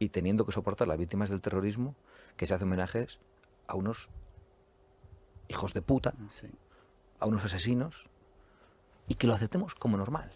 y teniendo que soportar las víctimas del terrorismo que se hace homenajes a unos hijos de puta, a unos asesinos, y que lo aceptemos como normal.